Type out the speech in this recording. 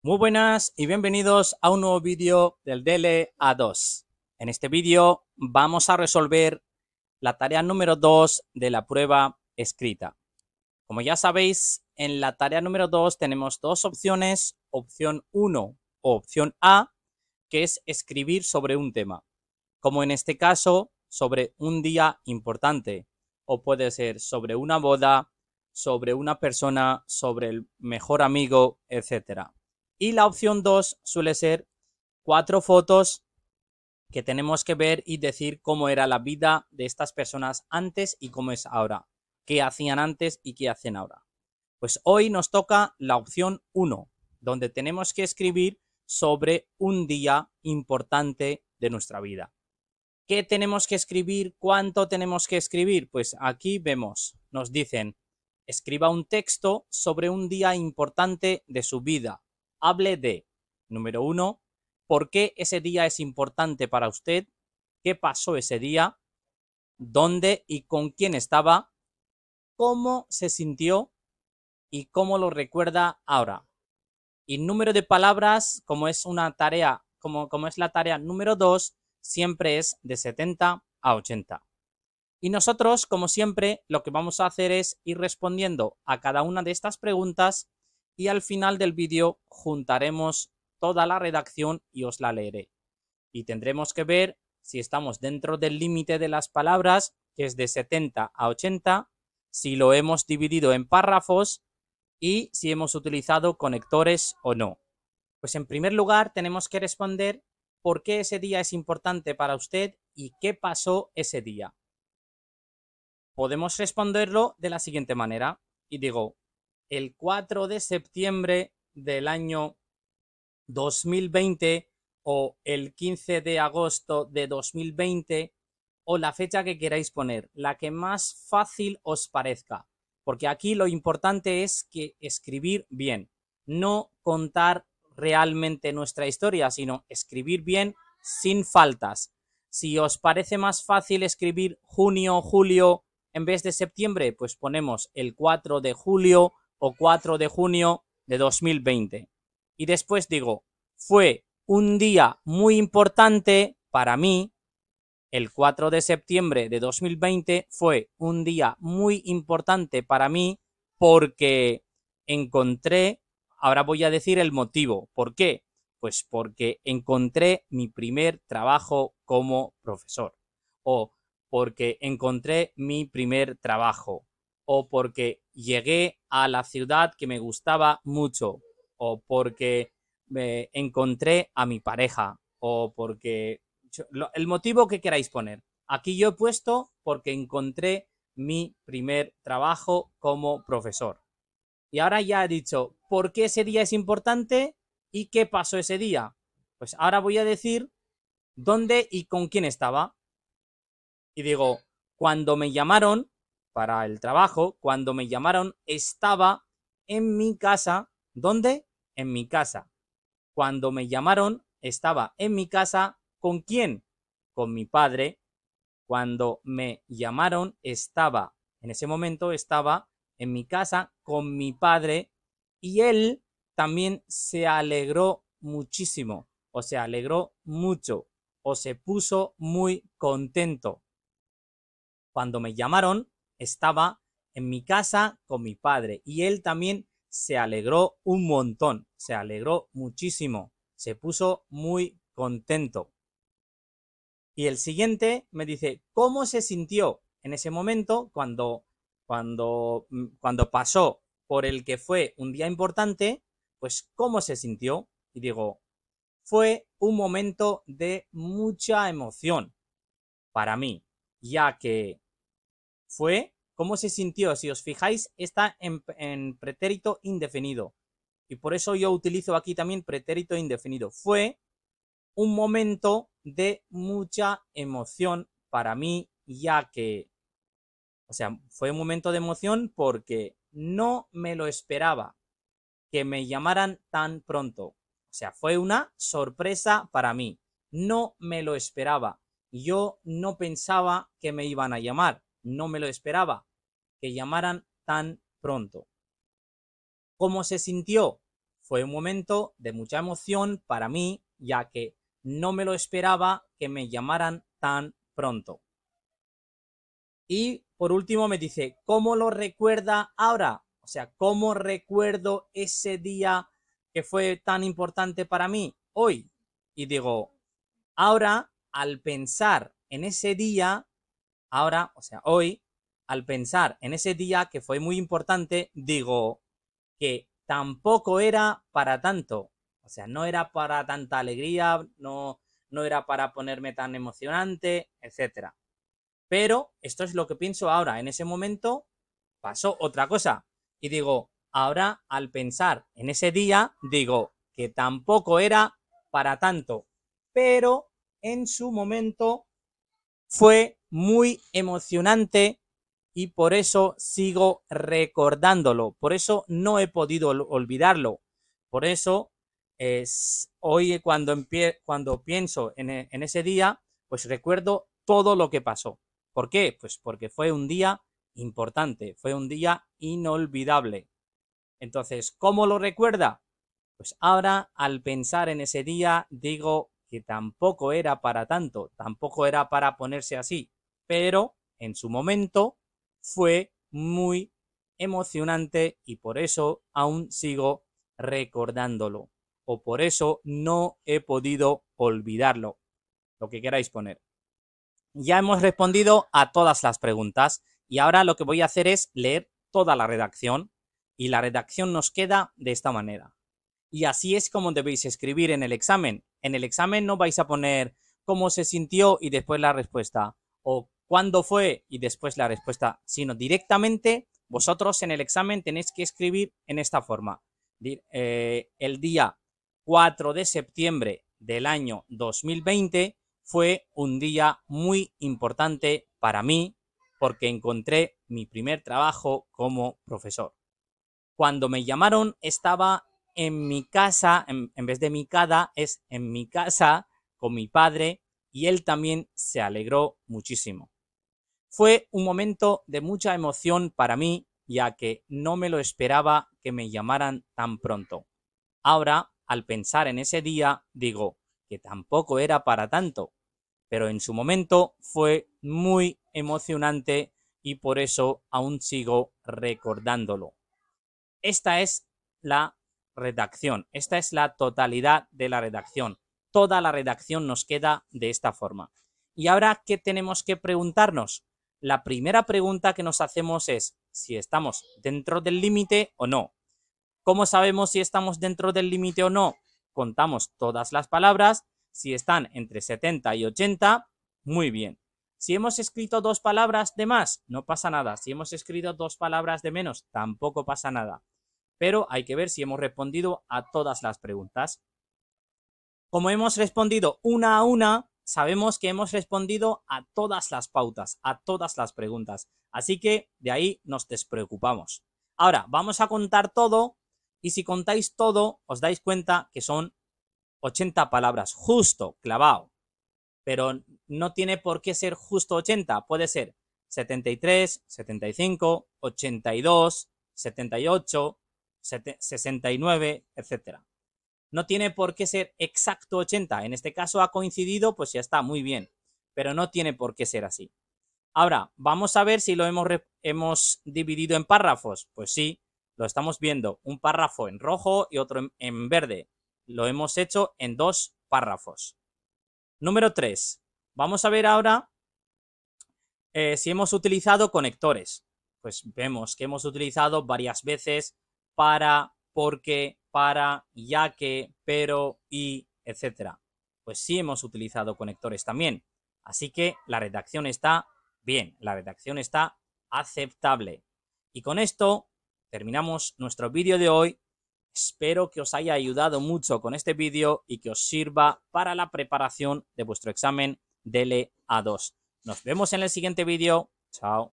Muy buenas y bienvenidos a un nuevo vídeo del DLA2. En este vídeo vamos a resolver la tarea número 2 de la prueba escrita. Como ya sabéis, en la tarea número 2 tenemos dos opciones, opción 1 o opción A, que es escribir sobre un tema, como en este caso sobre un día importante, o puede ser sobre una boda, sobre una persona, sobre el mejor amigo, etcétera. Y la opción 2 suele ser cuatro fotos que tenemos que ver y decir cómo era la vida de estas personas antes y cómo es ahora, qué hacían antes y qué hacen ahora. Pues hoy nos toca la opción 1, donde tenemos que escribir sobre un día importante de nuestra vida. ¿Qué tenemos que escribir? ¿Cuánto tenemos que escribir? Pues aquí vemos, nos dicen, escriba un texto sobre un día importante de su vida, hable de, número uno, por qué ese día es importante para usted, qué pasó ese día, dónde y con quién estaba, cómo se sintió y cómo lo recuerda ahora. Y número de palabras, como es una tarea, como, como es la tarea número dos, siempre es de 70 a 80. Y nosotros, como siempre, lo que vamos a hacer es ir respondiendo a cada una de estas preguntas y al final del vídeo juntaremos toda la redacción y os la leeré. Y tendremos que ver si estamos dentro del límite de las palabras, que es de 70 a 80, si lo hemos dividido en párrafos y si hemos utilizado conectores o no. Pues en primer lugar tenemos que responder por qué ese día es importante para usted y qué pasó ese día. Podemos responderlo de la siguiente manera y digo, el 4 de septiembre del año 2020 o el 15 de agosto de 2020 o la fecha que queráis poner, la que más fácil os parezca, porque aquí lo importante es que escribir bien, no contar realmente nuestra historia, sino escribir bien sin faltas. Si os parece más fácil escribir junio, julio, en vez de septiembre, pues ponemos el 4 de julio o 4 de junio de 2020. Y después digo, fue un día muy importante para mí, el 4 de septiembre de 2020 fue un día muy importante para mí porque encontré, ahora voy a decir el motivo, ¿por qué? Pues porque encontré mi primer trabajo como profesor, o porque encontré mi primer trabajo, o porque llegué a la ciudad que me gustaba mucho o porque me encontré a mi pareja o porque el motivo que queráis poner. Aquí yo he puesto porque encontré mi primer trabajo como profesor. Y ahora ya he dicho por qué ese día es importante y qué pasó ese día. Pues ahora voy a decir dónde y con quién estaba. Y digo, cuando me llamaron para el trabajo, cuando me llamaron, estaba en mi casa. ¿Dónde? En mi casa. Cuando me llamaron, estaba en mi casa. ¿Con quién? Con mi padre. Cuando me llamaron, estaba, en ese momento estaba en mi casa con mi padre y él también se alegró muchísimo, o se alegró mucho, o se puso muy contento. Cuando me llamaron, estaba en mi casa con mi padre y él también se alegró un montón, se alegró muchísimo, se puso muy contento. Y el siguiente me dice, ¿cómo se sintió en ese momento cuando, cuando, mm, cuando pasó por el que fue un día importante? Pues, ¿cómo se sintió? Y digo, fue un momento de mucha emoción para mí, ya que fue cómo se sintió. Si os fijáis, está en, en pretérito indefinido. Y por eso yo utilizo aquí también pretérito indefinido. Fue un momento de mucha emoción para mí, ya que, o sea, fue un momento de emoción porque no me lo esperaba que me llamaran tan pronto. O sea, fue una sorpresa para mí. No me lo esperaba. Yo no pensaba que me iban a llamar. No me lo esperaba que llamaran tan pronto. ¿Cómo se sintió? Fue un momento de mucha emoción para mí, ya que no me lo esperaba que me llamaran tan pronto. Y por último me dice, ¿cómo lo recuerda ahora? O sea, ¿cómo recuerdo ese día que fue tan importante para mí hoy? Y digo, ahora al pensar en ese día, ahora, o sea, hoy, al pensar en ese día que fue muy importante, digo que tampoco era para tanto. O sea, no era para tanta alegría, no, no era para ponerme tan emocionante, etc. Pero esto es lo que pienso ahora. En ese momento pasó otra cosa. Y digo, ahora al pensar en ese día, digo que tampoco era para tanto. Pero en su momento fue muy emocionante y por eso sigo recordándolo, por eso no he podido olvidarlo, por eso es, hoy cuando, cuando pienso en, e-, en ese día, pues recuerdo todo lo que pasó. ¿Por qué? Pues porque fue un día importante, fue un día inolvidable. Entonces, ¿cómo lo recuerda? Pues ahora, al pensar en ese día, digo que tampoco era para tanto, tampoco era para ponerse así pero en su momento fue muy emocionante y por eso aún sigo recordándolo o por eso no he podido olvidarlo, lo que queráis poner. Ya hemos respondido a todas las preguntas y ahora lo que voy a hacer es leer toda la redacción y la redacción nos queda de esta manera. Y así es como debéis escribir en el examen. En el examen no vais a poner cómo se sintió y después la respuesta o ¿Cuándo fue? Y después la respuesta, sino directamente vosotros en el examen tenéis que escribir en esta forma. Eh, el día 4 de septiembre del año 2020 fue un día muy importante para mí porque encontré mi primer trabajo como profesor. Cuando me llamaron estaba en mi casa, en, en vez de mi cada, es en mi casa con mi padre y él también se alegró muchísimo. Fue un momento de mucha emoción para mí, ya que no me lo esperaba que me llamaran tan pronto. Ahora, al pensar en ese día, digo que tampoco era para tanto, pero en su momento fue muy emocionante y por eso aún sigo recordándolo. Esta es la redacción, esta es la totalidad de la redacción. Toda la redacción nos queda de esta forma. ¿Y ahora qué tenemos que preguntarnos? la primera pregunta que nos hacemos es si estamos dentro del límite o no. ¿Cómo sabemos si estamos dentro del límite o no? Contamos todas las palabras. Si están entre 70 y 80, muy bien. Si hemos escrito dos palabras de más, no pasa nada. Si hemos escrito dos palabras de menos, tampoco pasa nada. Pero hay que ver si hemos respondido a todas las preguntas. Como hemos respondido una a una, sabemos que hemos respondido a todas las pautas, a todas las preguntas. Así que de ahí nos despreocupamos. Ahora, vamos a contar todo y si contáis todo, os dais cuenta que son 80 palabras, justo, clavado. Pero no tiene por qué ser justo 80, puede ser 73, 75, 82, 78, 69, etcétera. No tiene por qué ser exacto 80. En este caso ha coincidido, pues ya está, muy bien. Pero no tiene por qué ser así. Ahora, vamos a ver si lo hemos, hemos dividido en párrafos. Pues sí, lo estamos viendo. Un párrafo en rojo y otro en, verde. Lo hemos hecho en dos párrafos. Número 3. Vamos a ver ahora eh, si hemos utilizado conectores. Pues vemos que hemos utilizado varias veces para, porque, para, ya que, pero, y, etcétera Pues sí hemos utilizado conectores también. Así que la redacción está bien, la redacción está aceptable. Y con esto terminamos nuestro vídeo de hoy. Espero que os haya ayudado mucho con este vídeo y que os sirva para la preparación de vuestro examen DLA2. Nos vemos en el siguiente vídeo. Chao.